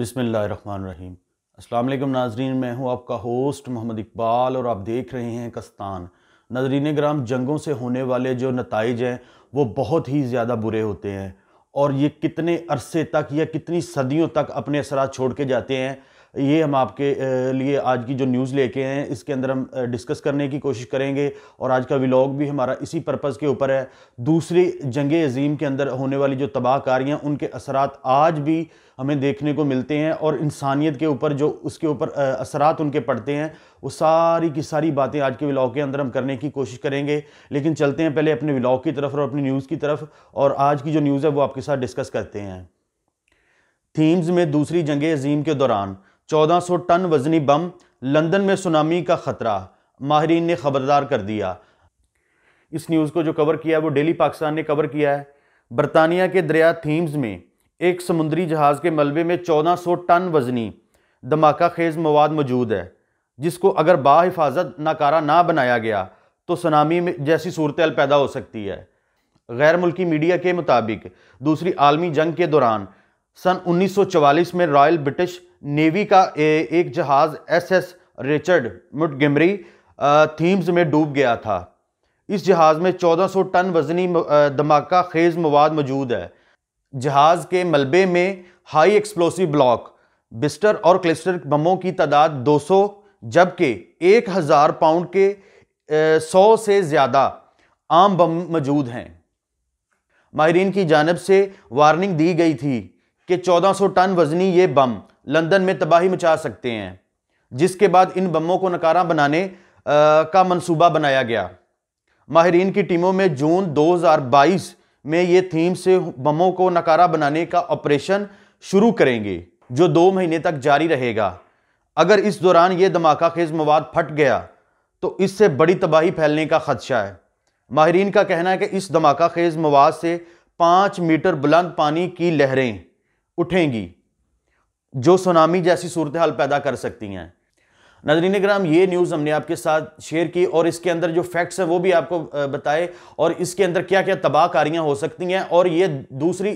अस्सलाम अल्लाम नाजरीन मैं हूं आपका होस्ट मोहम्मद इकबाल और आप देख रहे हैं कस्तान नाजरीन ग्राम जंगों से होने वाले जो नतज हैं वो बहुत ही ज़्यादा बुरे होते हैं और ये कितने अरसे तक या कितनी सदियों तक अपने असरा छोड़ के जाते हैं ये हम आपके लिए आज की जो न्यूज़ लेके आए हैं इसके अंदर हम डिस्कस करने की कोशिश करेंगे और आज का विलॉग भी हमारा इसी पर्पज़ के ऊपर है दूसरी जंग अजीम के अंदर होने वाली जो तबाहकारियाँ उनके असरात आज भी हमें देखने को मिलते हैं और इंसानियत के ऊपर जो उसके ऊपर असरात उनके पड़ते हैं वो सारी की सारी बातें आज के व्लॉग के अंदर हम करने की कोशिश करेंगे लेकिन चलते हैं पहले अपने विलाग की तरफ और अपनी न्यूज़ की तरफ और आज की जो न्यूज़ है वो आपके साथ डिस्कस करते हैं थीम्स में दूसरी जंग अजीम के दौरान 1400 टन वजनी बम लंदन में सुनामी का ख़तरा माहरीन ने खबरदार कर दिया इस न्यूज़ को जो कवर किया है वो डेली पाकिस्तान ने कवर किया है बरतानिया के दरिया थीम्स में एक समुद्री जहाज़ के मलबे में 1400 टन वजनी धमाका खेज मवाद मौजूद है जिसको अगर बाहिफाजत नाकारा ना बनाया गया तो सुनामी में जैसी सूरत पैदा हो सकती है गैर मुल्की मीडिया के मुताबिक दूसरी आलमी जंग के दौरान सन 1944 में रॉयल ब्रिटिश नेवी का ए, एक जहाज एसएस रिचर्ड मुटगिमरी थीम्स में डूब गया था इस जहाज़ में 1400 टन वजनी धमाका खेज मवाद मौजूद है जहाज़ के मलबे में हाई एक्सप्लोसिव ब्लॉक बिस्टर और क्लिस्टर बमों की तादाद 200 जबकि 1000 पाउंड के 100 से ज़्यादा आम बम मौजूद हैं माहरीन की जानब से वार्निंग दी गई थी कि 1400 टन वजनी ये बम लंदन में तबाही मचा सकते हैं जिसके बाद इन बमों को नकारा बनाने आ, का मंसूबा बनाया गया माहरीन की टीमों में जून 2022 में ये थीम से बमों को नकारा बनाने का ऑपरेशन शुरू करेंगे जो दो महीने तक जारी रहेगा अगर इस दौरान ये धमाका खेज मवाद फट गया तो इससे बड़ी तबाही फैलने का खदशा है माहरीन का कहना है कि इस धमाका खेज मवाद से पाँच मीटर बुलंद पानी की लहरें उठेंगी जो सुनामी जैसी सूरत हाल पैदा कर सकती हैं नजरीन ग्राम ये न्यूज़ हमने आपके साथ शेयर की और इसके अंदर जो फैक्ट्स हैं वो भी आपको बताए और इसके अंदर क्या क्या तबाहकारियाँ हो सकती हैं और ये दूसरी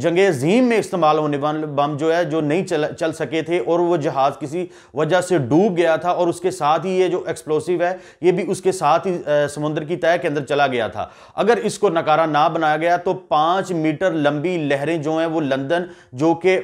जंग अजीम में इस्तेमाल होने वाले बम जो है जो नहीं चल चल सके थे और वो जहाज़ किसी वजह से डूब गया था और उसके साथ ही ये जो एक्सप्लोसिव है ये भी उसके साथ ही समुद्र की तय के अंदर चला गया था अगर इसको नकारा ना बनाया गया तो पाँच मीटर लंबी लहरें जो हैं वो लंदन जो कि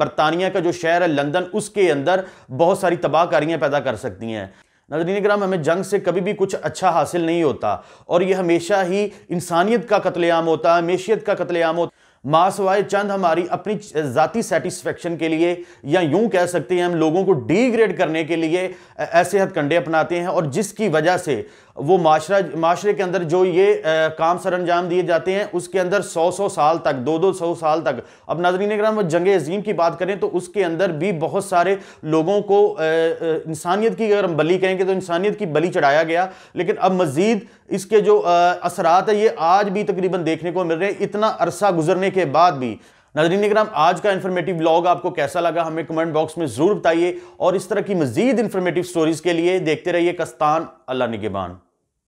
बरतानिया का जो शहर है लंदन उसके अंदर बहुत सारी सारी तबाहकारियाँ पैदा कर सकती हैं नजरीन कराम हमें जंग से कभी भी कुछ अच्छा हासिल नहीं होता और यह हमेशा ही इंसानियत का कतलेआम होता है मेशियत का कतलेआम होता माँ सवाए चंद हमारी अपनी ज़ाती सेटिस्फेक्शन के लिए या यूं कह सकते हैं हम लोगों को डिग्रेड करने के लिए ऐसे हथकंडे अपनाते हैं और जिसकी वजह से वो माशरा माशरे के अंदर जो ये आ, काम सर अंजाम दिए जाते हैं उसके अंदर सौ सौ साल तक दो दो सौ साल तक अब नाजरीन कराम जंग अजीम की बात करें तो उसके अंदर भी बहुत सारे लोगों को इंसानियत की अगर हम बली कहेंगे तो इंसानियत की बली चढ़ाया गया लेकिन अब मज़ीद इसके जो असरात है ये आज भी तकरीबन देखने को मिल रहे हैं इतना अरसा गुजरने के बाद भी नजरीन कराम आज का इन्फॉर्मेटिव ब्लॉग आपको कैसा लगा हमें कमेंट बॉक्स में ज़रूर बताइए और इस तरह की मजीद इन्फॉर्मेटिव स्टोरीज़ के लिए देखते रहिए कस्तान अल्लाह निगेबान